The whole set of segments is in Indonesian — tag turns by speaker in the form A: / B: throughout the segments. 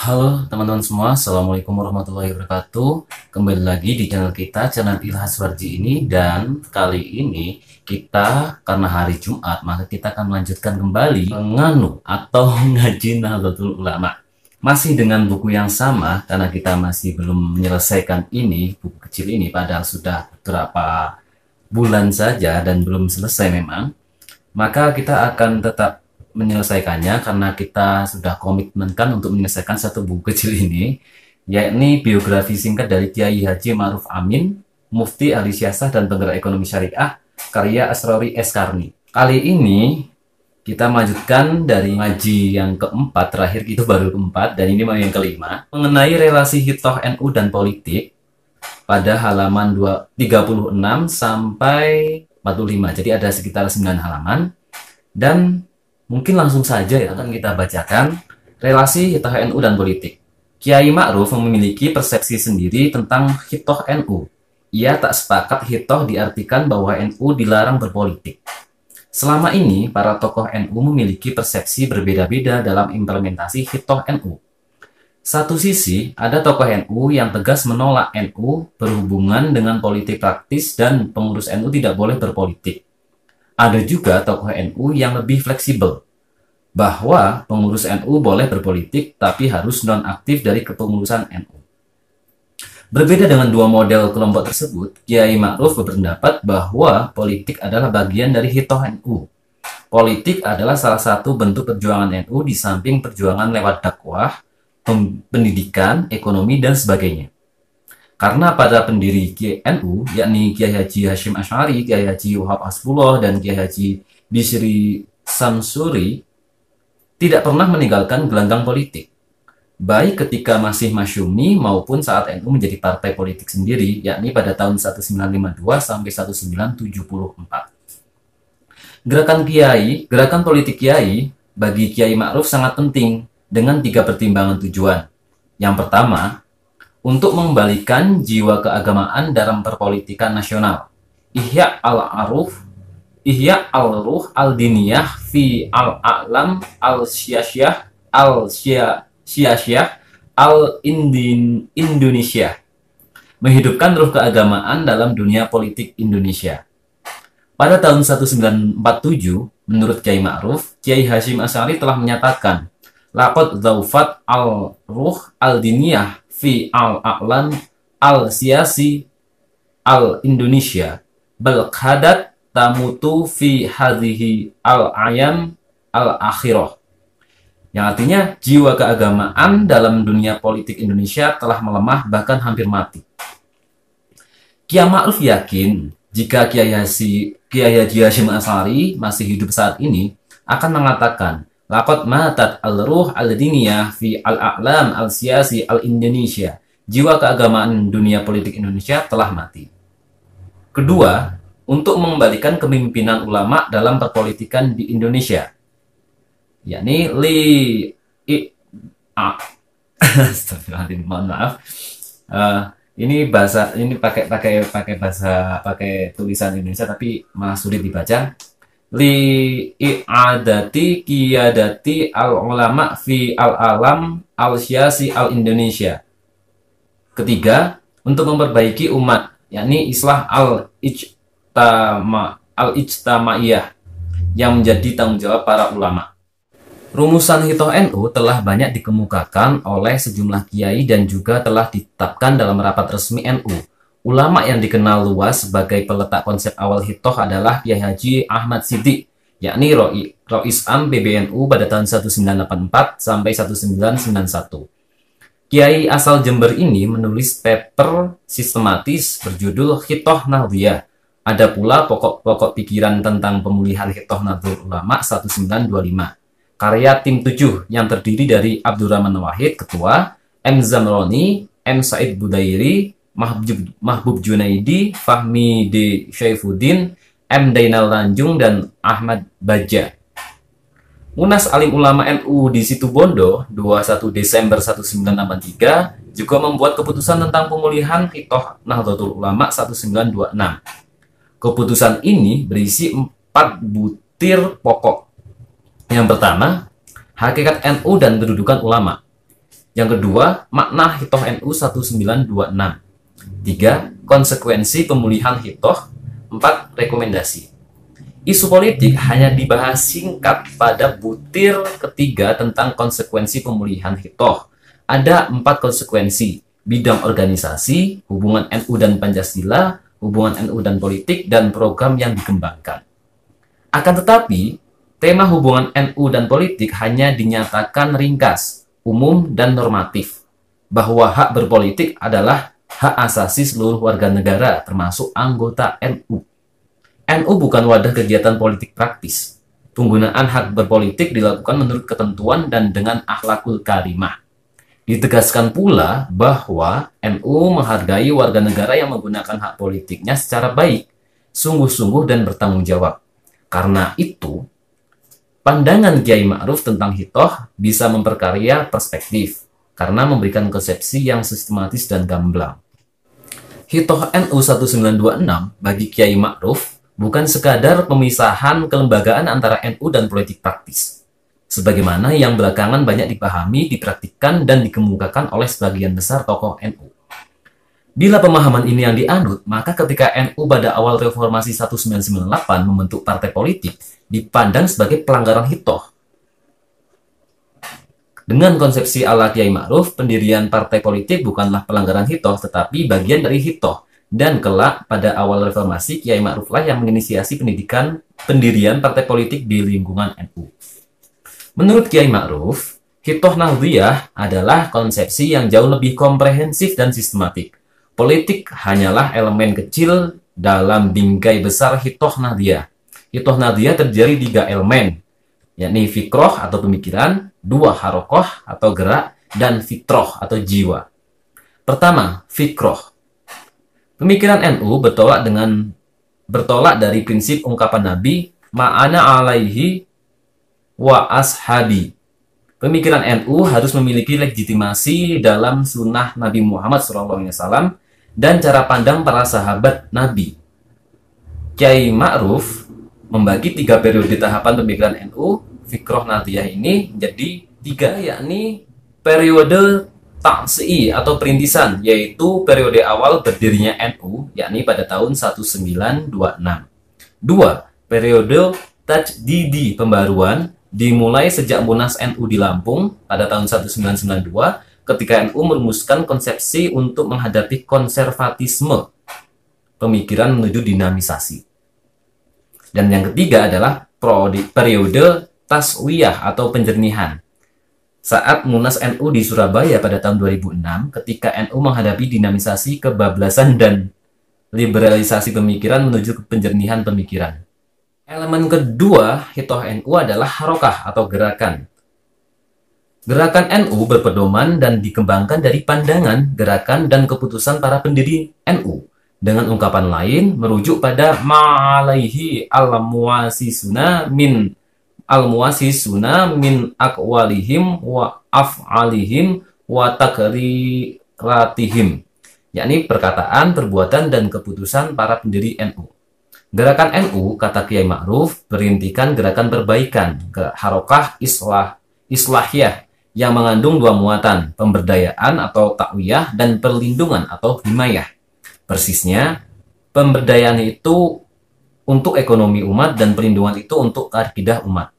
A: Halo teman-teman semua, Assalamualaikum warahmatullahi wabarakatuh Kembali lagi di channel kita, channel Ilhas Warji ini Dan kali ini kita, karena hari Jumat Maka kita akan melanjutkan kembali Nganu atau Ngaji Nahdlatul Ulama Masih dengan buku yang sama Karena kita masih belum menyelesaikan ini Buku kecil ini padahal sudah beberapa bulan saja Dan belum selesai memang Maka kita akan tetap menyelesaikannya karena kita sudah komitmenkan untuk menyelesaikan satu buku kecil ini yakni biografi singkat dari Kiai Haji Ma'ruf Amin, Mufti Ali Syasah dan Penggerak Ekonomi Syariah karya Asrori S. Karni. Kali ini kita melanjutkan dari ngaji yang keempat terakhir itu baru keempat dan ini yang kelima mengenai relasi hitoh NU dan politik pada halaman 36 sampai 45 jadi ada sekitar 9 halaman dan Mungkin langsung saja ya akan kita bacakan relasi hitoh NU dan politik. Kiai Ma'ruf memiliki persepsi sendiri tentang hitoh NU. Ia tak sepakat hitoh diartikan bahwa NU dilarang berpolitik. Selama ini, para tokoh NU memiliki persepsi berbeda-beda dalam implementasi hitoh NU. Satu sisi, ada tokoh NU yang tegas menolak NU berhubungan dengan politik praktis dan pengurus NU tidak boleh berpolitik. Ada juga tokoh NU yang lebih fleksibel, bahwa pengurus NU boleh berpolitik tapi harus nonaktif dari kepengurusan NU. Berbeda dengan dua model kelompok tersebut, Kiai Ma'ruf berpendapat bahwa politik adalah bagian dari hitoh NU. Politik adalah salah satu bentuk perjuangan NU di samping perjuangan lewat dakwah, pendidikan, ekonomi, dan sebagainya. Karena pada pendiri GNU, yakni Kiai Haji Hashim Ash'ari, Kiai Haji Wahab Asbullah, dan Kiai Haji Bisri Samsuri, tidak pernah meninggalkan gelanggang politik. Baik ketika masih Masyumi maupun saat NU menjadi partai politik sendiri, yakni pada tahun 1952 sampai 1974. Gerakan Kiai, gerakan politik Kiai bagi Kiai Ma'ruf sangat penting dengan tiga pertimbangan tujuan. Yang pertama, untuk mengembalikan jiwa keagamaan dalam perpolitikan nasional. Ihya al-Aruf, Ihya al-Ruh al-Diniyah fi al-A'lam al syasyah al syasyah al-Indonesia. Menghidupkan ruh keagamaan dalam dunia politik Indonesia. Pada tahun 1947, menurut Kiai Ma'ruf, Kiai Hashim Asari telah menyatakan, Lakot Zaufat al-Ruh al-Diniyah fi al a'lam al siasi al Indonesia belkhadat tamutu fi hadhihi al ayam al akhirah yang artinya jiwa keagamaan dalam dunia politik Indonesia telah melemah bahkan hampir mati Kiai Ma'ruf yakin jika Kiai Haji Haji Hasyim Asari masih hidup saat ini akan mengatakan Lakot matat al-ruh al-diniyah fi al-a'lam al siasi al-Indonesia. Jiwa keagamaan dunia politik Indonesia telah mati. Kedua, untuk mengembalikan kepemimpinan ulama dalam perpolitikan di Indonesia. Yakni li i, a. Astagfirullahaladzim, mohon maaf. Uh, ini bahasa ini pakai pakai pakai bahasa pakai tulisan Indonesia tapi malah sulit dibaca li i'adati kiyadati al ulama fi al alam al syasi al Indonesia. Ketiga, untuk memperbaiki umat, yakni islah al ijtama al ijtamaiyah yang menjadi tanggung jawab para ulama. Rumusan hitoh NU telah banyak dikemukakan oleh sejumlah kiai dan juga telah ditetapkan dalam rapat resmi NU Ulama yang dikenal luas sebagai peletak konsep awal hitoh adalah Kiai Haji Ahmad Siddiq, yakni Roi Rois Am PBNU pada tahun 1984 sampai 1991. Kiai asal Jember ini menulis paper sistematis berjudul Hitoh Nahdiyah. Ada pula pokok-pokok pikiran tentang pemulihan Hitoh Nahdlatul Ulama 1925. Karya tim 7 yang terdiri dari Abdurrahman Wahid, Ketua, M. Zamroni, M. Said Budairi, Mahbub, Mahbub Junaidi, Fahmi D. Syaifuddin, M. Dainal Tanjung, dan Ahmad Baja. Munas Alim Ulama NU di Situ Bondo 21 Desember 1983 juga membuat keputusan tentang pemulihan Hitoh Nahdlatul Ulama 1926. Keputusan ini berisi empat butir pokok. Yang pertama, hakikat NU dan kedudukan ulama. Yang kedua, makna Hitoh NU 1926. Tiga, konsekuensi pemulihan hitoh. Empat, rekomendasi. Isu politik hanya dibahas singkat pada butir ketiga tentang konsekuensi pemulihan hitoh. Ada empat konsekuensi, bidang organisasi, hubungan NU dan Pancasila, hubungan NU dan politik, dan program yang dikembangkan. Akan tetapi, tema hubungan NU dan politik hanya dinyatakan ringkas, umum, dan normatif, bahwa hak berpolitik adalah hak asasi seluruh warga negara, termasuk anggota NU. NU bukan wadah kegiatan politik praktis. Penggunaan hak berpolitik dilakukan menurut ketentuan dan dengan akhlakul karimah. Ditegaskan pula bahwa NU menghargai warga negara yang menggunakan hak politiknya secara baik, sungguh-sungguh dan bertanggung jawab. Karena itu, pandangan Kiai Ma'ruf tentang hitoh bisa memperkarya perspektif, karena memberikan konsepsi yang sistematis dan gamblang. Hitoh NU 1926 bagi Kiai Ma'ruf bukan sekadar pemisahan kelembagaan antara NU dan politik praktis, sebagaimana yang belakangan banyak dipahami, dipraktikkan, dan dikemukakan oleh sebagian besar tokoh NU. Bila pemahaman ini yang dianut, maka ketika NU pada awal reformasi 1998 membentuk partai politik, dipandang sebagai pelanggaran hitoh dengan konsepsi ala Kiai Ma'ruf, pendirian partai politik bukanlah pelanggaran hitoh, tetapi bagian dari hitoh. Dan kelak pada awal reformasi, Kiai Ma'ruf lah yang menginisiasi pendidikan pendirian partai politik di lingkungan NU. Menurut Kiai Ma'ruf, hitoh nahdiyah adalah konsepsi yang jauh lebih komprehensif dan sistematik. Politik hanyalah elemen kecil dalam bingkai besar hitoh nahdiyah. Hitoh nahdiyah terjadi tiga elemen, yakni fikroh atau pemikiran, dua harokoh atau gerak, dan fitroh atau jiwa. Pertama, fikroh. Pemikiran NU bertolak dengan bertolak dari prinsip ungkapan Nabi ma'ana alaihi wa ashabi. Pemikiran NU harus memiliki legitimasi dalam sunnah Nabi Muhammad SAW dan cara pandang para sahabat Nabi. Kiai Ma'ruf membagi tiga periode tahapan pemikiran NU fikroh nadiyah ini jadi tiga yakni periode taksi atau perintisan yaitu periode awal berdirinya NU yakni pada tahun 1926. Dua, periode touch tajdidi pembaruan dimulai sejak Munas NU di Lampung pada tahun 1992 ketika NU merumuskan konsepsi untuk menghadapi konservatisme pemikiran menuju dinamisasi. Dan yang ketiga adalah periode taswiyah atau penjernihan. Saat Munas NU di Surabaya pada tahun 2006, ketika NU menghadapi dinamisasi kebablasan dan liberalisasi pemikiran menuju ke penjernihan pemikiran. Elemen kedua hitoh NU adalah harokah atau gerakan. Gerakan NU berpedoman dan dikembangkan dari pandangan, gerakan, dan keputusan para pendiri NU. Dengan ungkapan lain, merujuk pada ma'alaihi al-muasisuna min al muasisuna min akwalihim wa af'alihim wa takriratihim yakni perkataan, perbuatan, dan keputusan para pendiri NU. Gerakan NU, kata Kiai Ma'ruf, berintikan gerakan perbaikan, ke harokah islah, islahiyah, yang mengandung dua muatan, pemberdayaan atau takwiyah dan perlindungan atau himayah. Persisnya, pemberdayaan itu untuk ekonomi umat dan perlindungan itu untuk karkidah umat.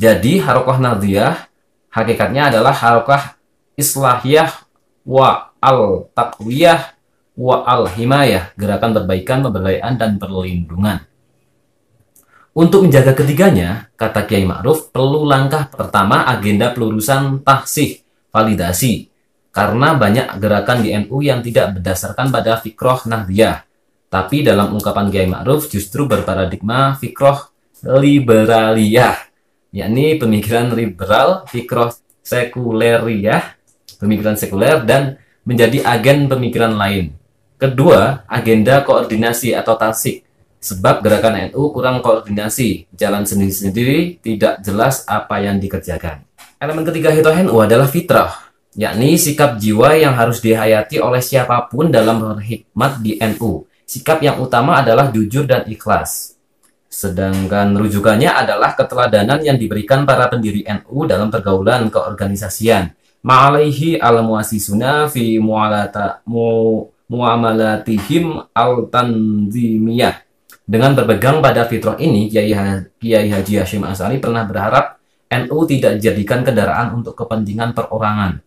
A: Jadi harokah nadiyah hakikatnya adalah harokah islahiyah wa al takwiyah wa al himayah, gerakan perbaikan, pemberdayaan dan perlindungan. Untuk menjaga ketiganya, kata Kiai Ma'ruf, perlu langkah pertama agenda pelurusan tahsih, validasi. Karena banyak gerakan di NU yang tidak berdasarkan pada fikroh nahdiyah. Tapi dalam ungkapan Kiai Ma'ruf justru berparadigma fikroh liberaliyah yakni pemikiran liberal, fikroh sekuleriah, pemikiran sekuler, dan menjadi agen pemikiran lain. Kedua, agenda koordinasi atau tasik, sebab gerakan NU kurang koordinasi, jalan sendiri-sendiri, tidak jelas apa yang dikerjakan. Elemen ketiga hito NU adalah fitrah, yakni sikap jiwa yang harus dihayati oleh siapapun dalam berhikmat di NU. Sikap yang utama adalah jujur dan ikhlas. Sedangkan rujukannya adalah keteladanan yang diberikan para pendiri NU dalam pergaulan keorganisasian. Ma'alaihi al-muasisuna fi mu'alata mu, mu'amalatihim al-tanzimiyah. Dengan berpegang pada fitrah ini, Kiai, Kiai Haji Hashim Asari pernah berharap NU tidak dijadikan kendaraan untuk kepentingan perorangan,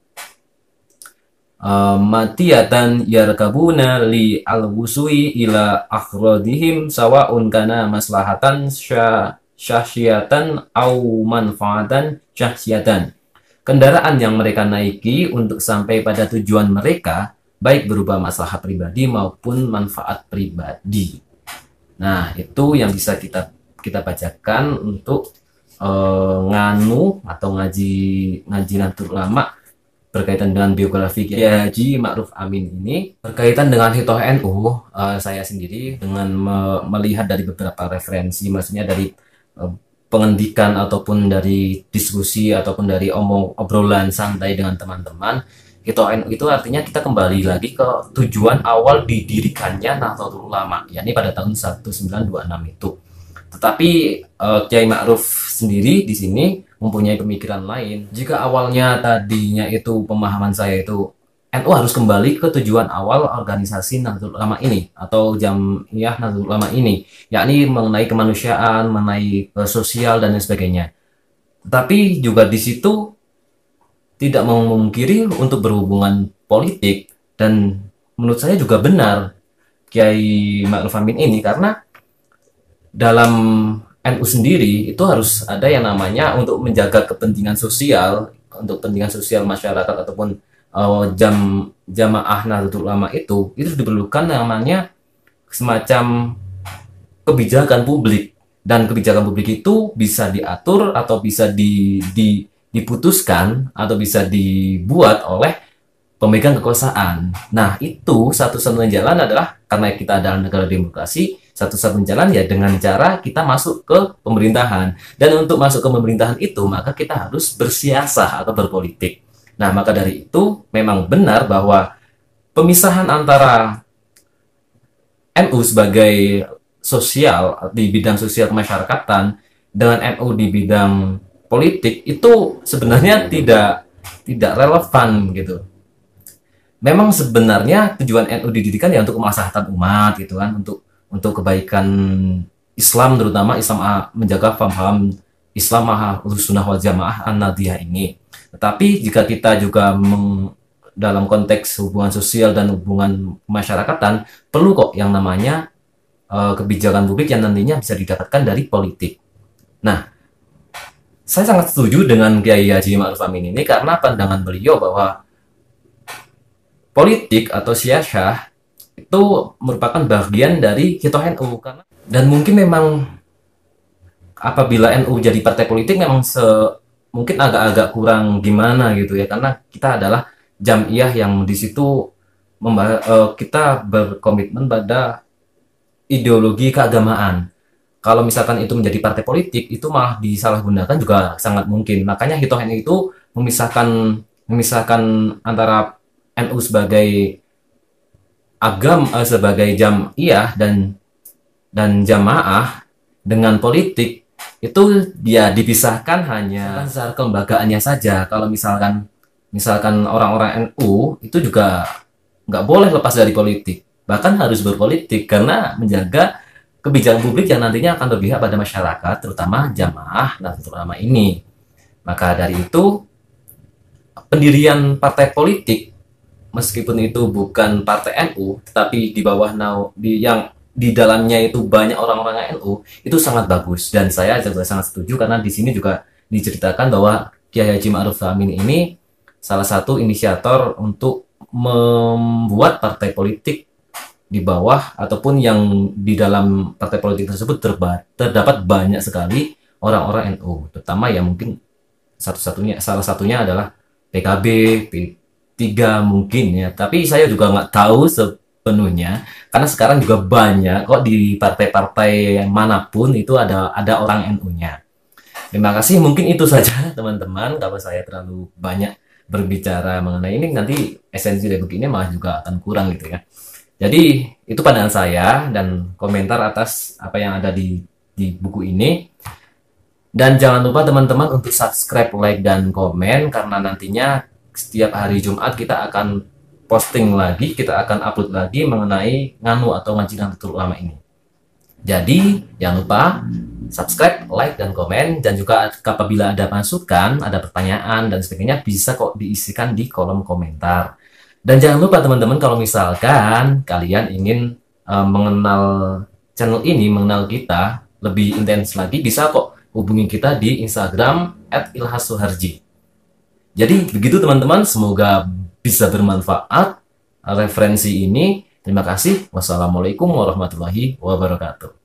A: Ehm, Matiatan yarkabuna li al-wusui ila akhradihim sawa'un kana maslahatan syahsyatan au manfaatan syahsyatan. Kendaraan yang mereka naiki untuk sampai pada tujuan mereka baik berupa masalah pribadi maupun manfaat pribadi. Nah, itu yang bisa kita kita bacakan untuk uh, nganu atau ngaji ngaji nantur lama berkaitan dengan biografi Kiai ya. Haji Ma'ruf Amin ini berkaitan dengan hitoh NU uh, eh, saya sendiri dengan me melihat dari beberapa referensi maksudnya dari uh, pengendikan ataupun dari diskusi ataupun dari omong obrolan santai dengan teman-teman hitoh NU itu artinya kita kembali lagi ke tujuan awal didirikannya Nahdlatul Ulama yakni pada tahun 1926 itu tetapi uh, Kiai Ma'ruf sendiri di sini mempunyai pemikiran lain. Jika awalnya tadinya itu pemahaman saya itu NU harus kembali ke tujuan awal organisasi Nahdlatul Ulama ini atau jam ya Nahdlatul Ulama ini, yakni mengenai kemanusiaan, mengenai eh, sosial dan lain sebagainya. Tapi juga di situ tidak memungkiri untuk berhubungan politik dan menurut saya juga benar Kiai Ma'ruf Amin ini karena dalam NU sendiri itu harus ada yang namanya untuk menjaga kepentingan sosial untuk kepentingan sosial masyarakat ataupun uh, jam jamaah Nahdlatul Ulama itu itu diperlukan namanya semacam kebijakan publik dan kebijakan publik itu bisa diatur atau bisa di, di diputuskan atau bisa dibuat oleh pemegang kekuasaan. Nah, itu satu-satunya jalan adalah karena kita adalah negara demokrasi, satu-satunya jalan ya dengan cara kita masuk ke pemerintahan. Dan untuk masuk ke pemerintahan itu maka kita harus bersiasah atau berpolitik. Nah, maka dari itu memang benar bahwa pemisahan antara NU sebagai sosial di bidang sosial kemasyarakatan dengan NU di bidang politik itu sebenarnya tidak tidak relevan gitu memang sebenarnya tujuan NU didirikan ya untuk kemaslahatan umat gitu kan untuk untuk kebaikan Islam terutama Islam ah, menjaga paham Islam ah, sunnah wal jamaah an nadiyah ini. Tetapi jika kita juga meng, dalam konteks hubungan sosial dan hubungan masyarakatan perlu kok yang namanya uh, kebijakan publik yang nantinya bisa didapatkan dari politik. Nah, saya sangat setuju dengan Kiai Haji Ma'ruf Amin ini karena pandangan beliau bahwa politik atau siasah itu merupakan bagian dari hito NU karena dan mungkin memang apabila NU jadi partai politik memang se mungkin agak-agak kurang gimana gitu ya karena kita adalah jamiah yang di situ uh, kita berkomitmen pada ideologi keagamaan. Kalau misalkan itu menjadi partai politik itu malah disalahgunakan juga sangat mungkin. Makanya hitohen itu memisahkan memisahkan antara NU sebagai Agam uh, sebagai jamiah dan dan jamaah dengan politik itu dia dipisahkan hanya dasar kelembagaannya saja. Kalau misalkan misalkan orang-orang NU itu juga nggak boleh lepas dari politik, bahkan harus berpolitik karena menjaga kebijakan publik yang nantinya akan berpihak pada masyarakat, terutama jamaah dan terutama ini. Maka dari itu pendirian partai politik meskipun itu bukan partai NU tetapi di bawah nau di yang di dalamnya itu banyak orang-orang NU itu sangat bagus dan saya juga sangat setuju karena di sini juga diceritakan bahwa Kiai Haji Ma'ruf Amin ini salah satu inisiator untuk membuat partai politik di bawah ataupun yang di dalam partai politik tersebut terba terdapat banyak sekali orang-orang NU terutama ya mungkin satu-satunya salah satunya adalah PKB, tiga mungkin ya tapi saya juga nggak tahu sepenuhnya karena sekarang juga banyak kok di partai-partai manapun itu ada ada orang NU-nya terima kasih mungkin itu saja teman-teman kalau saya terlalu banyak berbicara mengenai ini nanti esensi dari begini malah juga akan kurang gitu ya jadi itu pandangan saya dan komentar atas apa yang ada di di buku ini. Dan jangan lupa teman-teman untuk subscribe, like, dan komen karena nantinya setiap hari Jumat kita akan posting lagi, kita akan upload lagi mengenai nganu atau ngaji Nahdlatul Ulama ini. Jadi, jangan lupa subscribe, like, dan komen. Dan juga apabila ada masukan, ada pertanyaan, dan sebagainya, bisa kok diisikan di kolom komentar. Dan jangan lupa teman-teman, kalau misalkan kalian ingin uh, mengenal channel ini, mengenal kita lebih intens lagi, bisa kok hubungi kita di Instagram @ilhasuharji. Jadi begitu teman-teman, semoga bisa bermanfaat referensi ini. Terima kasih. Wassalamualaikum warahmatullahi wabarakatuh.